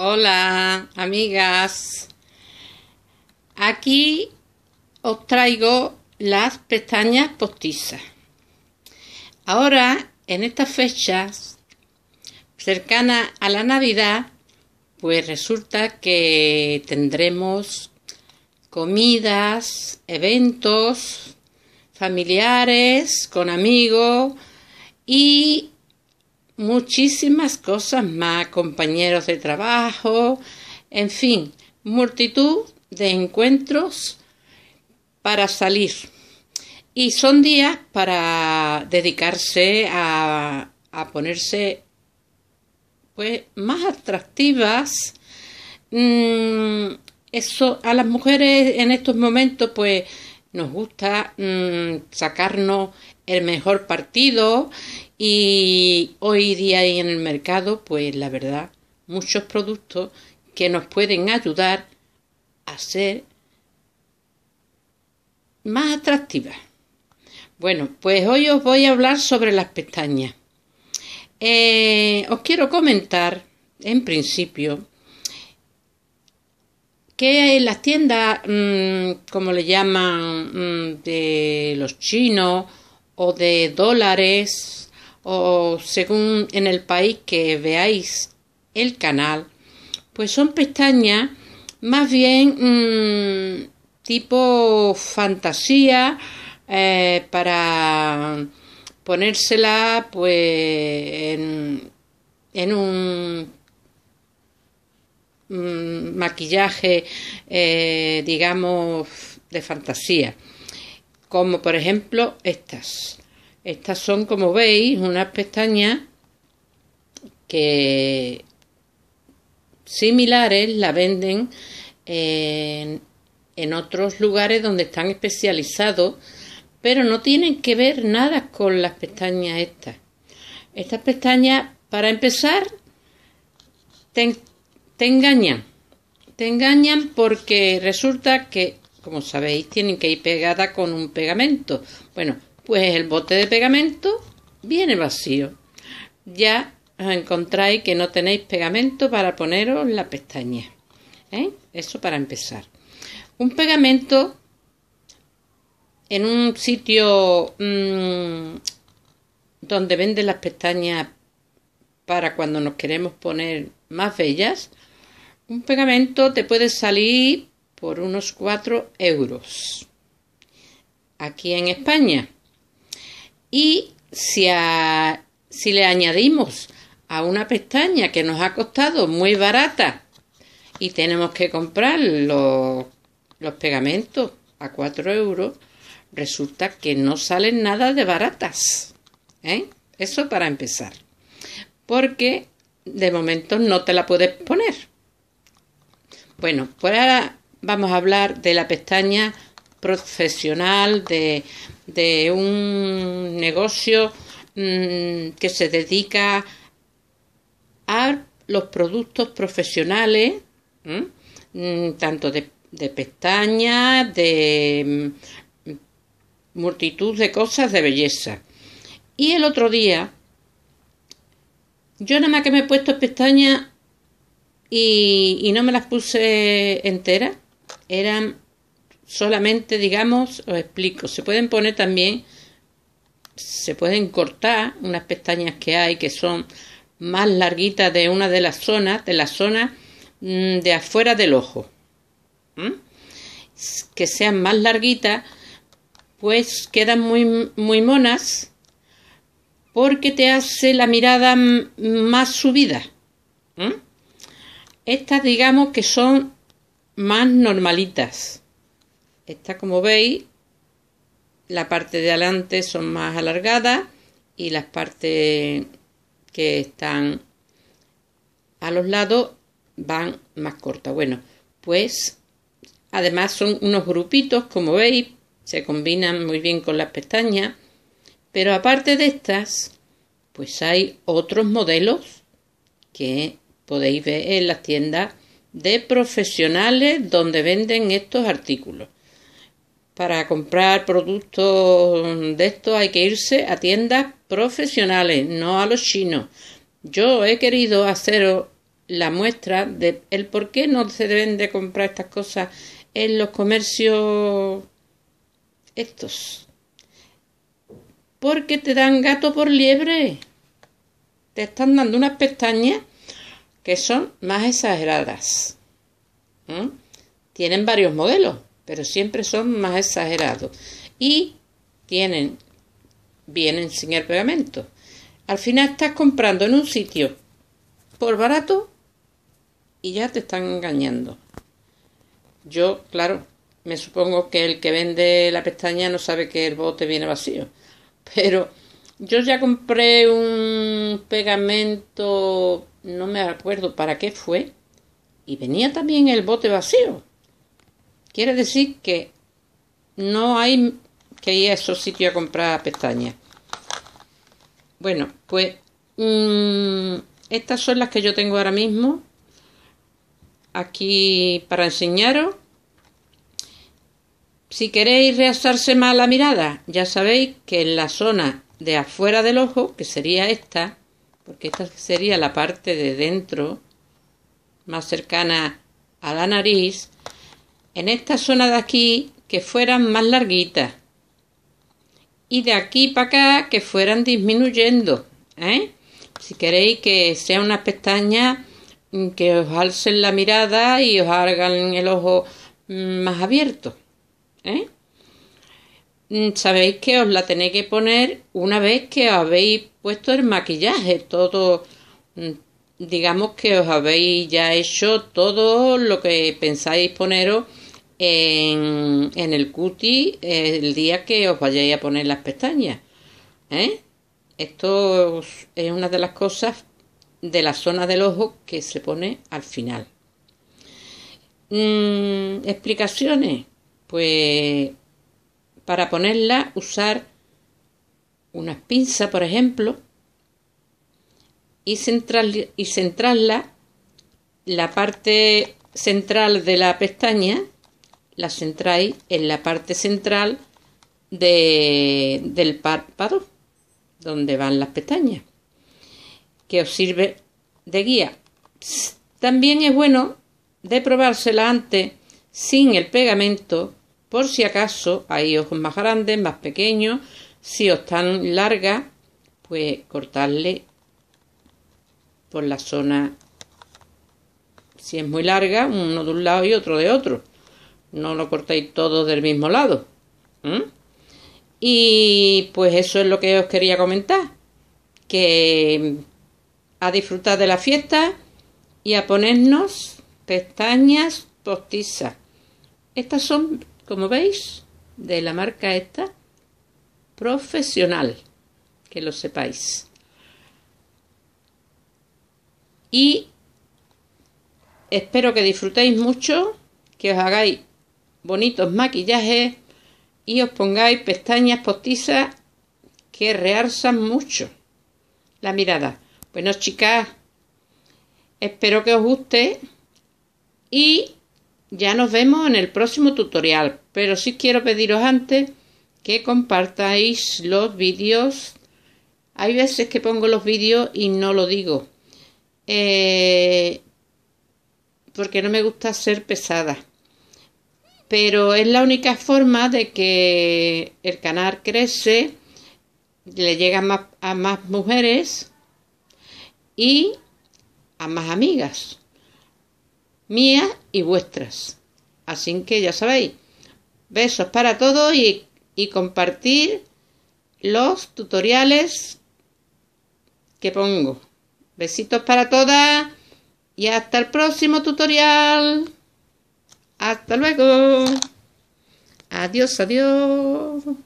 Hola, amigas. Aquí os traigo las pestañas postizas. Ahora, en estas fechas cercana a la Navidad, pues resulta que tendremos comidas, eventos familiares, con amigos y muchísimas cosas más, compañeros de trabajo, en fin, multitud de encuentros para salir. Y son días para dedicarse a, a ponerse pues más atractivas. Mm, eso a las mujeres en estos momentos pues nos gusta mm, sacarnos el mejor partido y hoy día hay en el mercado, pues la verdad, muchos productos que nos pueden ayudar a ser más atractivas. Bueno, pues hoy os voy a hablar sobre las pestañas. Eh, os quiero comentar, en principio, que en las tiendas, mm, como le llaman, mm, de los chinos o de dólares, o según en el país que veáis el canal, pues son pestañas más bien mm, tipo fantasía eh, para ponérsela pues en un Mm, maquillaje, eh, digamos, de fantasía, como por ejemplo estas. Estas son, como veis, unas pestañas que similares la venden en, otros lugares donde están especializados, pero no tienen que ver nada con las pestañas estas. Estas pestañas, para empezar, te engañan. Te engañan porque resulta que, como sabéis, tienen que ir pegada con un pegamento. Bueno, pues el bote de pegamento viene vacío. Ya encontráis que no tenéis pegamento para poneros la pestaña. ¿Eh? Eso para empezar. Un pegamento en un sitio mm, donde venden las pestañas para cuando nos queremos poner más bellas, un pegamento te puede salir por unos 4 euros aquí en España. Y si, si le añadimos a una pestaña que nos ha costado muy barata y tenemos que comprar los, pegamentos a 4 euros, resulta que no salen nada de baratas. ¿eh? Eso para empezar. Porque de momento no te la puedes poner. Bueno, por ahora vamos a hablar de la pestaña profesional de, un negocio mm, que se dedica a los productos profesionales, mm, tanto de, pestañas, de mm, multitud de cosas de belleza. Y el otro día, yo nada más que me he puesto pestañas y, no me las puse enteras. Eran solamente, digamos, os explico, se pueden poner también, se pueden cortar unas pestañas que hay que son más larguitas de una de las zonas, de la zona mm, de afuera del ojo. Que sean más larguitas, pues quedan muy, muy monas porque te hace la mirada más subida. Estas digamos que son más normalitas. Esta como veis, la parte de adelante son más alargadas y las partes que están a los lados van más cortas. Bueno, pues además son unos grupitos, como veis, se combinan muy bien con las pestañas. Pero aparte de estas, pues hay otros modelos que podéis ver en las tiendas de profesionales donde venden estos artículos. Para comprar productos de estos hay que irse a tiendas profesionales, no a los chinos. Yo he querido haceros la muestra de el por qué no se deben de comprar estas cosas en los comercios estos. Porque te dan gato por liebre. Te están dando unas pestañas que son más exageradas. Tienen varios modelos, pero siempre son más exagerados. Y tienen, vienen sin el pegamento. Al final estás comprando en un sitio por barato y ya te están engañando. Yo, claro, me supongo que el que vende la pestaña no sabe que el bote viene vacío, pero yo ya compré un pegamento, no me acuerdo para qué fue, y venía también el bote vacío. Quiere decir que no hay que ir a esos sitios a comprar pestañas. Bueno, pues mm, estas son las que yo tengo ahora mismo aquí para enseñaros. Si queréis rehacerse más la mirada, ya sabéis que en la zona de afuera del ojo, que sería esta, porque esta sería la parte de dentro más cercana a la nariz, en esta zona de aquí que fueran más larguitas y de aquí para acá que fueran disminuyendo. ¿eh? Si queréis que sea una pestaña mm, que os alcen la mirada y os hagan el ojo mm, más abierto. ¿eh? Mm, sabéis que os la tenéis que poner una vez que os habéis puesto el maquillaje, todo, mm, digamos que os habéis ya hecho todo lo que pensáis poneros en, el cuti el día que os vayáis a poner las pestañas. ¿eh? Esto es una de las cosas de la zona del ojo que se pone al final. Mm, explicaciones. Pues para ponerla, usar una pinza, por ejemplo, y, central, y centrarla la parte central de la pestaña, la centráis en la parte central de, del párpado, donde van las pestañas, que os sirve de guía. También es bueno de probársela antes sin el pegamento por si acaso hay ojos más grandes, más pequeños, si os están largas, pues cortarle por la zona, si es muy larga, uno de un lado y otro de otro. No lo cortéis todo del mismo lado. Y pues eso es lo que os quería comentar. Que a disfrutar de la fiesta y a ponernos pestañas postizas. Estas son como veis, de la marca esta, profesional, que lo sepáis. Y espero que disfrutéis mucho, que os hagáis bonitos maquillajes y os pongáis pestañas postizas que realzan mucho la mirada. Bueno, chicas, espero que os guste y ya nos vemos en el próximo tutorial, pero sí quiero pediros antes que compartáis los vídeos. Hay veces que pongo los vídeos y no lo digo. Eh, porque no me gusta ser pesada. Pero es la única forma de que el canal crece, le llega más, a más mujeres y a más amigas mías y vuestras. Así que ya sabéis, besos para todos y, y compartir los tutoriales que pongo. Besitos para todas y hasta el próximo tutorial. Hasta luego. Adiós, adiós.